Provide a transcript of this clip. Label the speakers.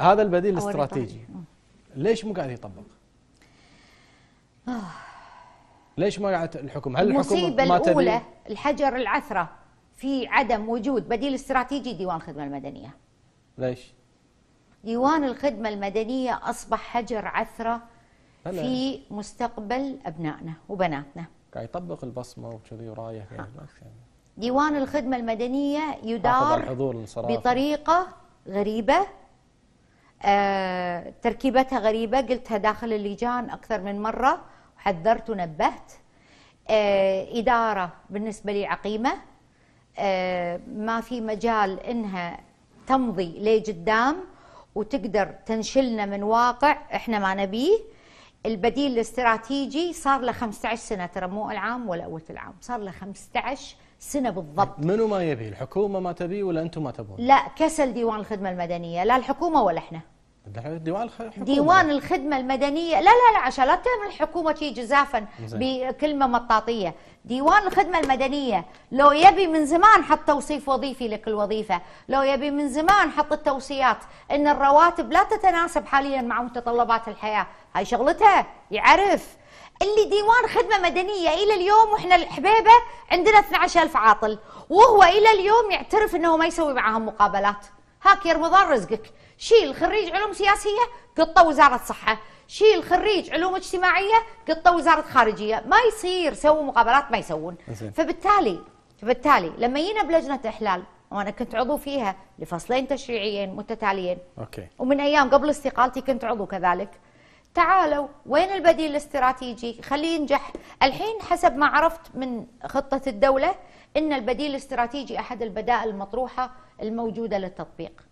Speaker 1: هذا البديل الاستراتيجي ليش مو قاعد يطبق؟ ليش ما قاعد الحكم؟ هل الحكم المصيبه الاولى الحجر العثره في عدم وجود بديل استراتيجي ديوان الخدمه المدنيه. ليش؟ ديوان الخدمه المدنيه اصبح حجر عثره في مستقبل ابنائنا وبناتنا. قاعد يطبق البصمه وكذي ورايح يعني ديوان الخدمه المدنيه يدار بطريقه غريبه آه تركيبتها غريبة قلتها داخل اللجان أكثر من مرة وحذرت ونبهت آه إدارة بالنسبة لي عقيمة آه ما في مجال إنها تمضي لقدام وتقدر تنشلنا من واقع إحنا ما نبيه البديل الاستراتيجي صار له 15 سنة ترى مو العام ولا أول العام صار له 15 سنة بالضبط منو ما يبي الحكومة ما تبي ولا أنتم ما تبون لا كسل ديوان الخدمة المدنية لا الحكومة ولا إحنا ديوان الخدمة ديوان الخدمة المدنية لا لا لا عشان لا تعمل الحكومة شيء جزافا بكلمة مطاطية ديوان الخدمة المدنية لو يبي من زمان حط توصيف وظيفي لكل وظيفة لو يبي من زمان حط التوصيات ان الرواتب لا تتناسب حاليا مع متطلبات الحياة هاي شغلتها يعرف اللي ديوان خدمة مدنية إلى اليوم وإحنا الحبيبة عندنا 12000 عاطل وهو إلى اليوم يعترف أنه ما يسوي معاهم مقابلات هاك يرمضان رزقك شيل خريج علوم سياسية قطة وزارة صحة شيل خريج علوم اجتماعية قطة وزارة خارجية ما يصير سووا مقابلات ما يسوون فبالتالي فبالتالي لما جينا بلجنة إحلال وانا كنت عضو فيها لفصلين تشريعيين متتاليين اوكي ومن ايام قبل استقالتي كنت عضو كذلك تعالوا وين البديل الاستراتيجي خليه ينجح الحين حسب ما عرفت من خطة الدولة أن البديل الاستراتيجي أحد البدائل المطروحة الموجودة للتطبيق